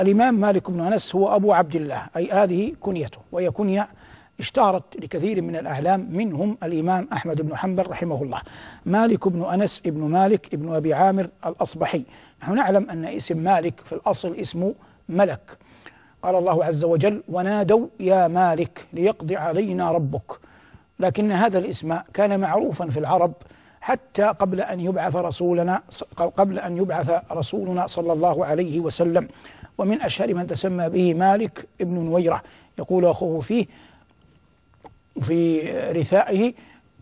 الإمام مالك بن أنس هو أبو عبد الله أي هذه كنيته وهي كنية اشتهرت لكثير من الأعلام منهم الإمام أحمد بن حنبل رحمه الله مالك بن أنس بن مالك بن أبي عامر الأصبحي نحن نعلم أن اسم مالك في الأصل اسمه ملك قال الله عز وجل ونادوا يا مالك ليقضي علينا ربك لكن هذا الاسم كان معروفا في العرب حتى قبل أن يبعث رسولنا قبل أن يبعث رسولنا صلى الله عليه وسلم ومن أشهر من تسمى به مالك ابن نويرة يقول أخوه فيه في رثائه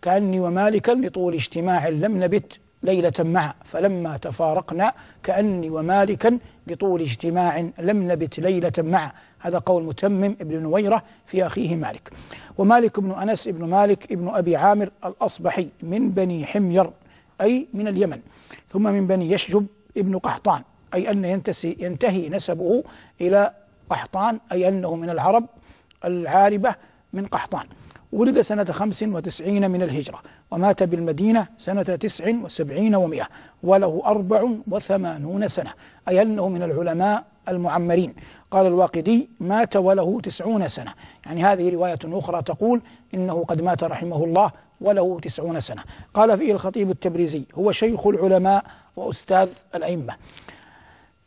كأني ومالكا لطول اجتماع لم نبت ليلة معه فلما تفارقنا كأني ومالكا بطول اجتماع لم نبت ليلة معه هذا قول متمم ابن نويرة في أخيه مالك ومالك بن أنس بن مالك بن أبي عامر الأصبحي من بني حمير أي من اليمن ثم من بني يشجب ابن قحطان أي أن ينتسي ينتهي نسبه إلى قحطان أي أنه من العرب العاربة من قحطان ولد سنة خمس وتسعين من الهجرة ومات بالمدينة سنة تسع وسبعين ومئة وله أربع وثمانون سنة أي أنه من العلماء المعمرين قال الواقدي مات وله تسعون سنة يعني هذه رواية أخرى تقول إنه قد مات رحمه الله وله تسعون سنة قال فيه الخطيب التبريزي هو شيخ العلماء وأستاذ الأئمة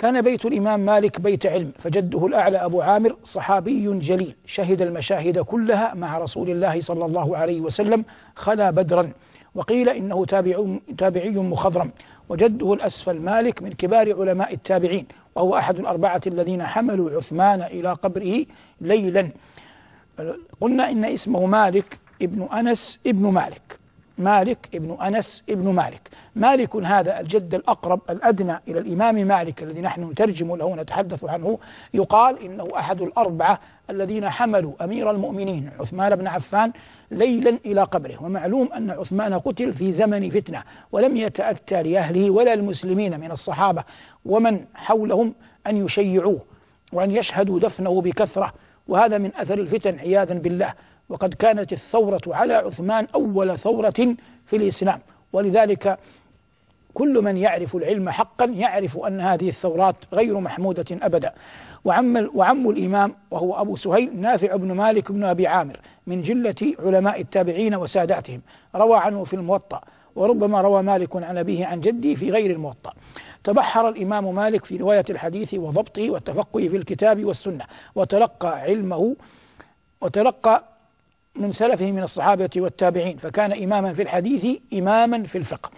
كان بيت الإمام مالك بيت علم فجده الأعلى أبو عامر صحابي جليل شهد المشاهد كلها مع رسول الله صلى الله عليه وسلم خلا بدرا وقيل إنه تابعي مخضرم وجده الأسفل مالك من كبار علماء التابعين وهو أحد الأربعة الذين حملوا عثمان إلى قبره ليلا قلنا إن اسمه مالك ابن أنس ابن مالك مالك ابن أنس ابن مالك مالك هذا الجد الأقرب الأدنى إلى الإمام مالك الذي نحن نترجم له ونتحدث عنه يقال إنه أحد الأربعة الذين حملوا أمير المؤمنين عثمان بن عفان ليلا إلى قبره ومعلوم أن عثمان قتل في زمن فتنة ولم يتأتى لأهله ولا المسلمين من الصحابة ومن حولهم أن يشيعوه وأن يشهدوا دفنه بكثرة وهذا من أثر الفتن عياذا بالله وقد كانت الثورة على عثمان أول ثورة في الإسلام ولذلك كل من يعرف العلم حقا يعرف أن هذه الثورات غير محمودة أبدا وعم, وعم الإمام وهو أبو سهيل نافع بن مالك بن أبي عامر من جلة علماء التابعين وساداتهم روى عنه في الموطأ وربما روى مالك عن أبيه عن جده في غير الموطأ تبحر الإمام مالك في رواية الحديث وضبطه والتفقه في الكتاب والسنة وتلقى علمه وتلقى من سلفه من الصحابة والتابعين فكان إماما في الحديث إماما في الفقه